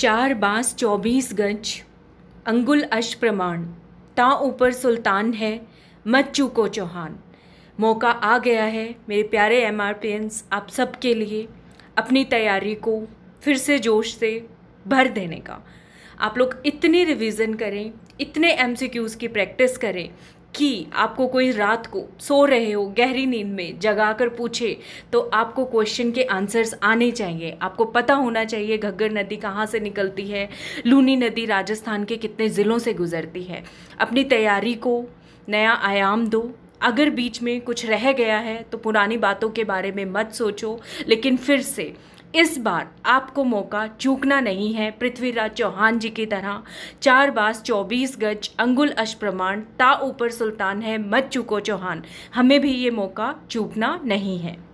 चार बाँस चौबीस गज अंगुल अश प्रमाण ता ऊपर सुल्तान है मत चूको चौहान मौका आ गया है मेरे प्यारे एम आर पेंस आप सब के लिए अपनी तैयारी को फिर से जोश से भर देने का आप लोग इतने रिवीजन करें इतने एम की प्रैक्टिस करें कि आपको कोई रात को सो रहे हो गहरी नींद में जगा कर पूछे तो आपको क्वेश्चन के आंसर्स आने चाहिए आपको पता होना चाहिए घग्गर नदी कहाँ से निकलती है लूनी नदी राजस्थान के कितने ज़िलों से गुजरती है अपनी तैयारी को नया आयाम दो अगर बीच में कुछ रह गया है तो पुरानी बातों के बारे में मत सोचो लेकिन फिर से इस बार आपको मौका चूकना नहीं है पृथ्वीराज चौहान जी की तरह चार बास चौबीस गज अंगुल अश प्रमाण ता ऊपर सुल्तान है मत चूको चौहान हमें भी ये मौका चूकना नहीं है